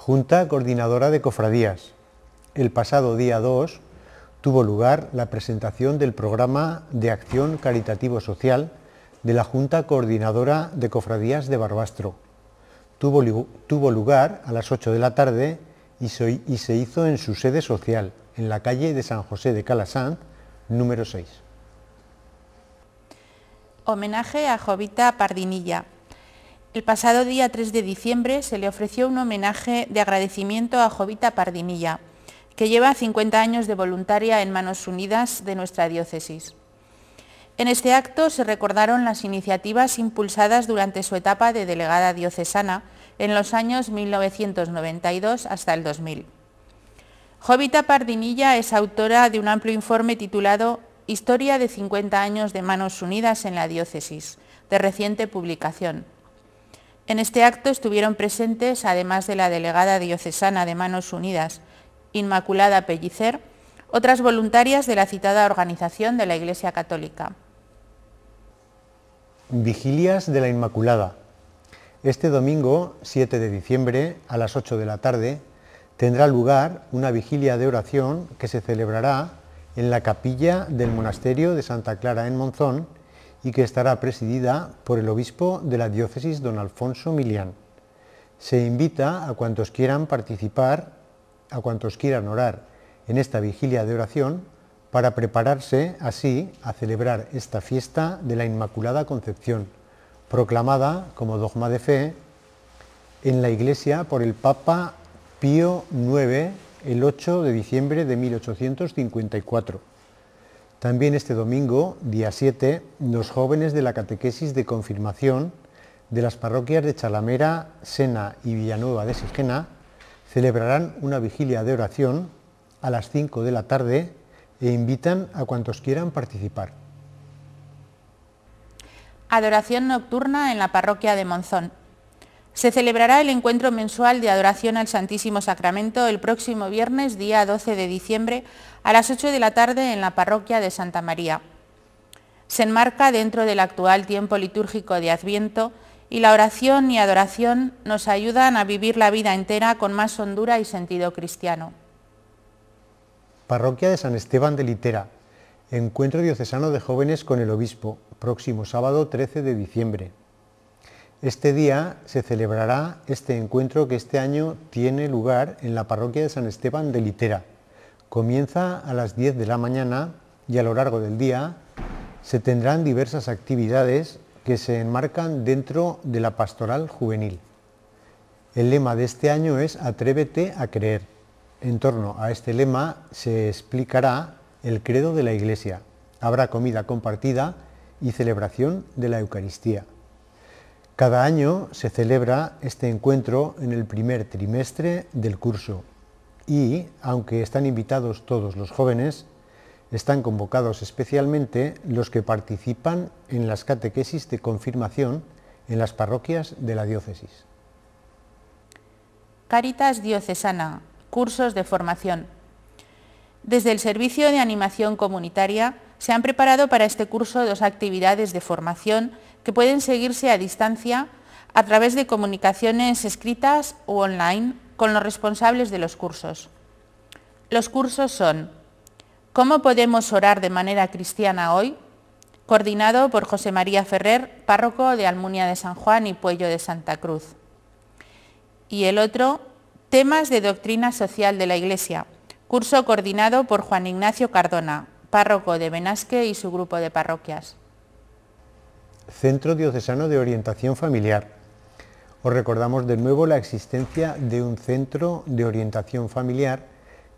Junta Coordinadora de Cofradías. El pasado día 2 tuvo lugar la presentación del programa de acción caritativo social de la Junta Coordinadora de Cofradías de Barbastro. Tuvo, lugar a las 8 de la tarde y, se hizo en su sede social, en la calle de San José de Calasanz, número 6. Homenaje a Jovita Pardinilla. El pasado día 3 de diciembre se le ofreció un homenaje de agradecimiento a Jovita Pardinilla, que lleva 50 años de voluntaria en Manos Unidas de nuestra diócesis. En este acto se recordaron las iniciativas impulsadas durante su etapa de delegada diocesana en los años 1992 hasta el 2000. Jovita Pardinilla es autora de un amplio informe titulado Historia de 50 años de Manos Unidas en la diócesis, de reciente publicación en este acto estuvieron presentes, además de la delegada diocesana de Manos Unidas, Inmaculada Pellicer, otras voluntarias de la citada organización de la Iglesia Católica. Vigilias de la Inmaculada. Este domingo, 7 de diciembre, a las 8 de la tarde, tendrá lugar una vigilia de oración que se celebrará en la capilla del Monasterio de Santa Clara en Monzón, y que estará presidida por el obispo de la diócesis don Alfonso Milián. Se invita a cuantos quieran participar, a cuantos quieran orar en esta vigilia de oración, para prepararse así a celebrar esta fiesta de la Inmaculada Concepción, proclamada como dogma de fe en la Iglesia por el Papa Pío IX el 8 de diciembre de 1854. También este domingo, día 7, los jóvenes de la catequesis de confirmación de las parroquias de Chalamera, Sena y Villanueva de Sigena celebrarán una vigilia de oración a las 5 de la tarde e invitan a cuantos quieran participar. Adoración nocturna en la parroquia de Monzón. Se celebrará el encuentro mensual de adoración al Santísimo Sacramento el próximo viernes, día 12 de diciembre, a las 8 de la tarde en la parroquia de Santa María. Se enmarca dentro del actual tiempo litúrgico de Adviento y la oración y adoración nos ayudan a vivir la vida entera con más hondura y sentido cristiano. Parroquia de San Esteban de Litera. Encuentro diocesano de jóvenes con el obispo, próximo sábado 13 de diciembre. Este día se celebrará este encuentro que este año tiene lugar en la parroquia de San Esteban de Litera. Comienza a las 10 de la mañana y a lo largo del día se tendrán diversas actividades que se enmarcan dentro de la pastoral juvenil. El lema de este año es Atrévete a creer. En torno a este lema se explicará el credo de la Iglesia. Habrá comida compartida y celebración de la Eucaristía. Cada año se celebra este encuentro en el primer trimestre del curso y, aunque están invitados todos los jóvenes, están convocados especialmente los que participan en las catequesis de confirmación en las parroquias de la diócesis. Caritas Diocesana, cursos de formación. Desde el Servicio de Animación Comunitaria, se han preparado para este curso dos actividades de formación que pueden seguirse a distancia a través de comunicaciones escritas o online con los responsables de los cursos. Los cursos son ¿Cómo podemos orar de manera cristiana hoy? coordinado por José María Ferrer, párroco de Almunia de San Juan y Puello de Santa Cruz. Y el otro, Temas de Doctrina Social de la Iglesia, curso coordinado por Juan Ignacio Cardona, párroco de Benasque y su grupo de parroquias. Centro Diocesano de Orientación Familiar. Os recordamos de nuevo la existencia de un centro de orientación familiar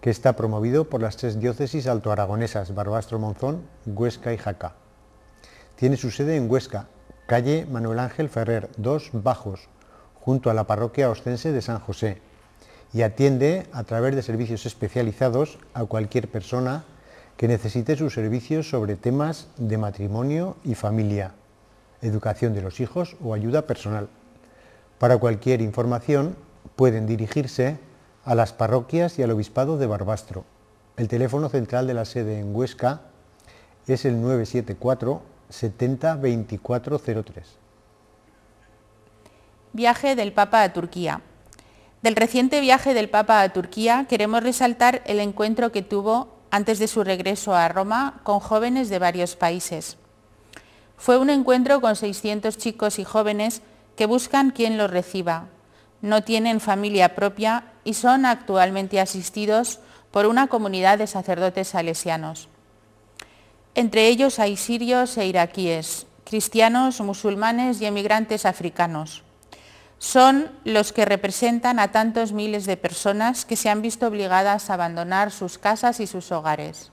que está promovido por las tres diócesis altoaragonesas, Barbastro Monzón, Huesca y Jaca. Tiene su sede en Huesca, calle Manuel Ángel Ferrer 2 Bajos, junto a la parroquia ostense de San José, y atiende a través de servicios especializados a cualquier persona que necesite sus servicios sobre temas de matrimonio y familia, educación de los hijos o ayuda personal. Para cualquier información pueden dirigirse a las parroquias y al obispado de Barbastro. El teléfono central de la sede en Huesca es el 974 70 03. Viaje del Papa a Turquía. Del reciente viaje del Papa a Turquía queremos resaltar el encuentro que tuvo antes de su regreso a Roma con jóvenes de varios países. Fue un encuentro con 600 chicos y jóvenes que buscan quien los reciba. No tienen familia propia y son actualmente asistidos por una comunidad de sacerdotes salesianos. Entre ellos hay sirios e iraquíes, cristianos, musulmanes y emigrantes africanos son los que representan a tantos miles de personas que se han visto obligadas a abandonar sus casas y sus hogares.